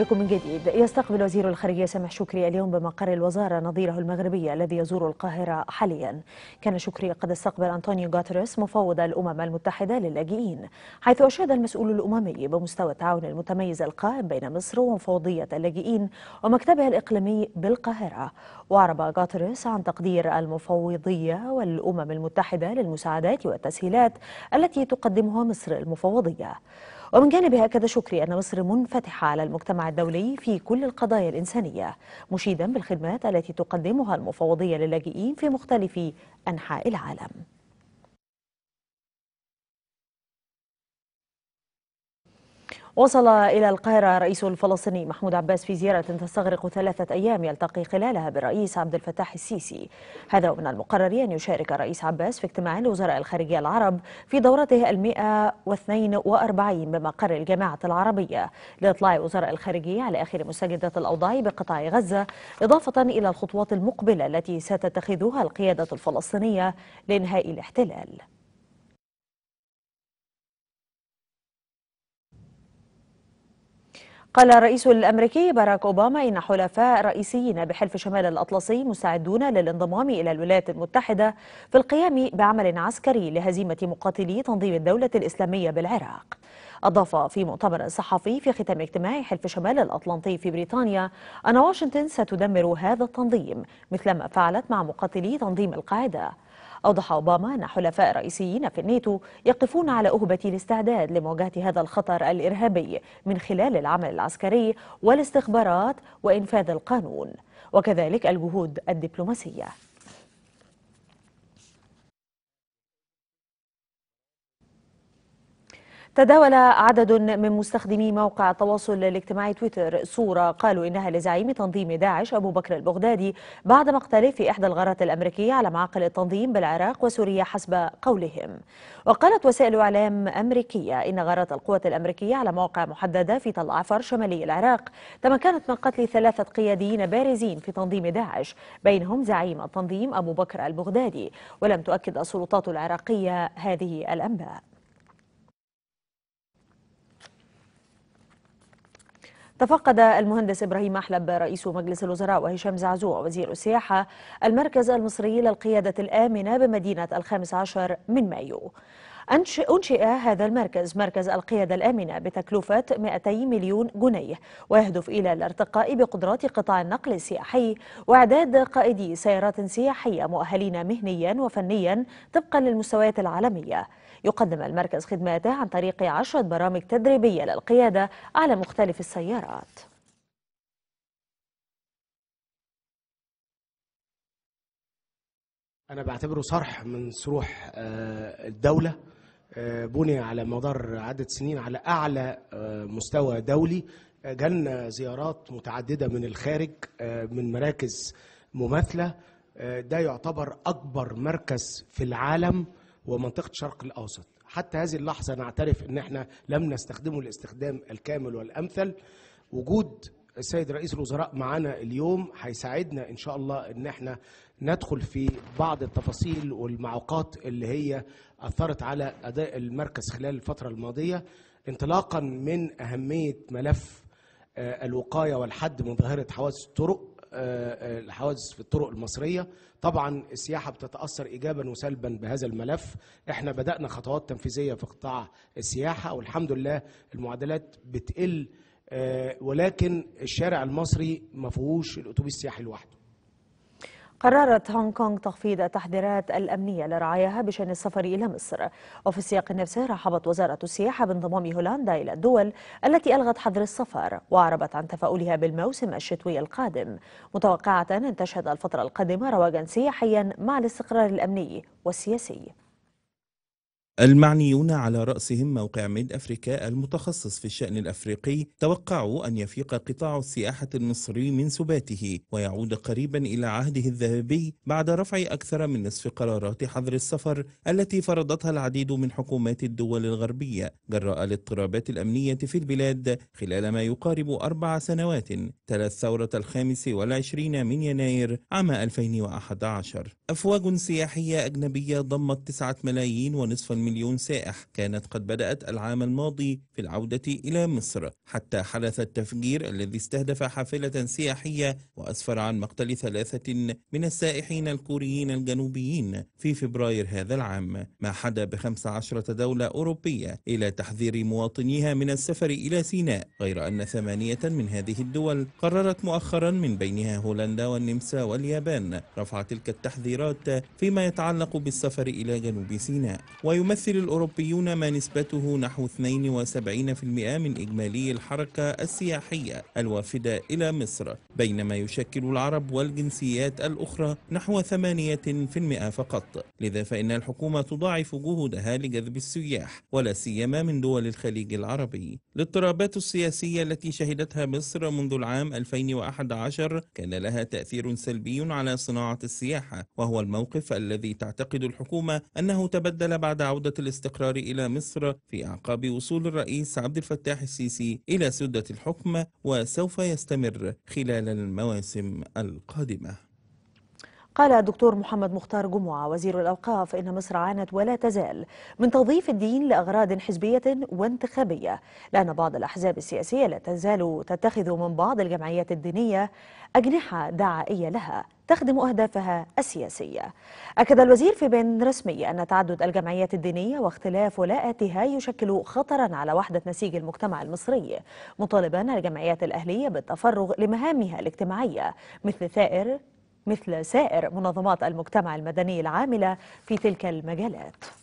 بكم من جديد يستقبل وزير الخارجية سامح شكري اليوم بمقر الوزارة نظيره المغربي الذي يزور القاهرة حاليا كان شكري قد استقبل أنطونيو غاتريس مفوض الأمم المتحدة للاجئين حيث أشاد المسؤول الأممي بمستوى التعاون المتميز القائم بين مصر ومفوضية اللاجئين ومكتبها الإقليمي بالقاهرة وأعرب غاتريس عن تقدير المفوضية والأمم المتحدة للمساعدات والتسهيلات التي تقدمها مصر المفوضية ومن جانبها أكد شكري أن مصر منفتحة على المجتمع الدولي في كل القضايا الإنسانية مشيدا بالخدمات التي تقدمها المفوضية للاجئين في مختلف أنحاء العالم وصل إلى القاهرة رئيس الفلسطيني محمود عباس في زيارة تستغرق ثلاثة أيام يلتقي خلالها بالرئيس عبد الفتاح السيسي هذا ومن المقرر أن يشارك الرئيس عباس في اجتماع لوزراء الخارجية العرب في دورته المئة واثنين وأربعين بمقر الجماعة العربية لإطلاع وزراء الخارجية على آخر مستجدات الأوضاع بقطاع غزة إضافة إلى الخطوات المقبلة التي ستتخذها القيادة الفلسطينية لإنهاء الاحتلال قال الرئيس الأمريكي باراك أوباما إن حلفاء رئيسيين بحلف شمال الأطلسي مستعدون للانضمام إلى الولايات المتحدة في القيام بعمل عسكري لهزيمة مقاتلي تنظيم الدولة الإسلامية بالعراق أضاف في مؤتمر صحفي في ختام اجتماع حلف شمال الأطلنطي في بريطانيا أن واشنطن ستدمر هذا التنظيم مثلما فعلت مع مقاتلي تنظيم القاعدة أوضح أوباما أن حلفاء رئيسيين في الناتو يقفون على أهبة الاستعداد لمواجهة هذا الخطر الإرهابي من خلال العمل العسكري والاستخبارات وإنفاذ القانون وكذلك الجهود الدبلوماسية تداول عدد من مستخدمي موقع التواصل الاجتماعي تويتر صورة قالوا إنها لزعيم تنظيم داعش أبو بكر البغدادي بعد مقتله في إحدى الغارات الأمريكية على معاقل التنظيم بالعراق وسوريا حسب قولهم وقالت وسائل إعلام أمريكية إن غارات القوات الأمريكية على مواقع محددة في تل عفر شمالي العراق تمكنت من قتل ثلاثة قياديين بارزين في تنظيم داعش بينهم زعيم التنظيم أبو بكر البغدادي ولم تؤكد السلطات العراقية هذه الأنباء تفقد المهندس إبراهيم أحلب رئيس مجلس الوزراء وهشام زعزوع وزير السياحة المركز المصري للقيادة الآمنة بمدينة الخامس عشر من مايو أنشئ هذا المركز مركز القيادة الآمنة بتكلفة 200 مليون جنيه ويهدف إلى الارتقاء بقدرات قطاع النقل السياحي وإعداد قائدي سيارات سياحية مؤهلين مهنيا وفنيا طبقا للمستويات العالمية يقدم المركز خدماته عن طريق عشرة برامج تدريبية للقيادة على مختلف السيارات أنا بعتبره صرح من صروح آه، الدولة آه، بني على مدار عدة سنين على أعلى آه، مستوى دولي جالنا زيارات متعددة من الخارج من مراكز مماثلة ده يعتبر أكبر مركز في العالم ومنطقة الشرق الأوسط حتى هذه اللحظة نعترف أن احنا لم نستخدمه الاستخدام الكامل والأمثل وجود السيد رئيس الوزراء معانا اليوم هيساعدنا ان شاء الله ان احنا ندخل في بعض التفاصيل والمعوقات اللي هي اثرت على اداء المركز خلال الفتره الماضيه انطلاقا من اهميه ملف آه، الوقايه والحد من ظاهره حوادث الطرق آه، آه، الحوادث في الطرق المصرية طبعا السياحة بتتأثر إيجابا وسلبا بهذا الملف احنا بدأنا خطوات تنفيذية في قطاع السياحة والحمد لله المعادلات بتقل آه، ولكن الشارع المصري ما فيهوش الاتوبيس السياحي لوحده قررت هونغ كونغ تخفيض التحذيرات الأمنية لرعاياها بشأن السفر إلى مصر وفي السياق نفسه رحبت وزارة السياحة بانضمام هولندا إلى الدول التي ألغت حظر السفر وأعربت عن تفاؤلها بالموسم الشتوي القادم متوقعة أن تشهد الفترة القادمة رواجا سياحيا مع الاستقرار الأمني والسياسي المعنيون على رأسهم موقع ميد أفريكا المتخصص في الشأن الأفريقي توقعوا أن يفيق قطاع السياحة المصري من سباته ويعود قريبا إلى عهده الذهبي بعد رفع أكثر من نصف قرارات حظر السفر التي فرضتها العديد من حكومات الدول الغربية جراء الاضطرابات الأمنية في البلاد خلال ما يقارب أربع سنوات تلا الثورة الخامس والعشرين من يناير عام 2011 أفواج سياحية أجنبية ضمت 9 ملايين ونصفا من مليون سائح كانت قد بدأت العام الماضي في العودة إلى مصر حتى حدث التفجير الذي استهدف حافلة سياحية وأسفر عن مقتل ثلاثة من السائحين الكوريين الجنوبيين في فبراير هذا العام ما حدا بخمس عشرة دولة أوروبية إلى تحذير مواطنيها من السفر إلى سيناء غير أن ثمانية من هذه الدول قررت مؤخرا من بينها هولندا والنمسا واليابان رفع تلك التحذيرات فيما يتعلق بالسفر إلى جنوب سيناء ويمثل يمثل الأوروبيون ما نسبته نحو 72% من إجمالي الحركة السياحية الوافدة إلى مصر بينما يشكل العرب والجنسيات الأخرى نحو 8% فقط لذا فإن الحكومة تضاعف جهودها لجذب السياح ولا سيما من دول الخليج العربي الاضطرابات السياسية التي شهدتها مصر منذ العام 2011 كان لها تأثير سلبي على صناعة السياحة وهو الموقف الذي تعتقد الحكومة أنه تبدل بعد عودة عودة الاستقرار إلى مصر في أعقاب وصول الرئيس عبد الفتاح السيسي إلى سدة الحكم وسوف يستمر خلال المواسم القادمة قال الدكتور محمد مختار جمعة وزير الأوقاف إن مصر عانت ولا تزال من توظيف الدين لأغراض حزبية وانتخابية لأن بعض الأحزاب السياسية لا تزال تتخذ من بعض الجمعيات الدينية أجنحة دعائية لها تخدم أهدافها السياسية أكد الوزير في بيان رسمي أن تعدد الجمعيات الدينية واختلاف ولاءاتها يشكل خطرا على وحدة نسيج المجتمع المصري مطالبا الجمعيات الأهلية بالتفرغ لمهامها الاجتماعية مثل ثائر مثل سائر منظمات المجتمع المدني العاملة في تلك المجالات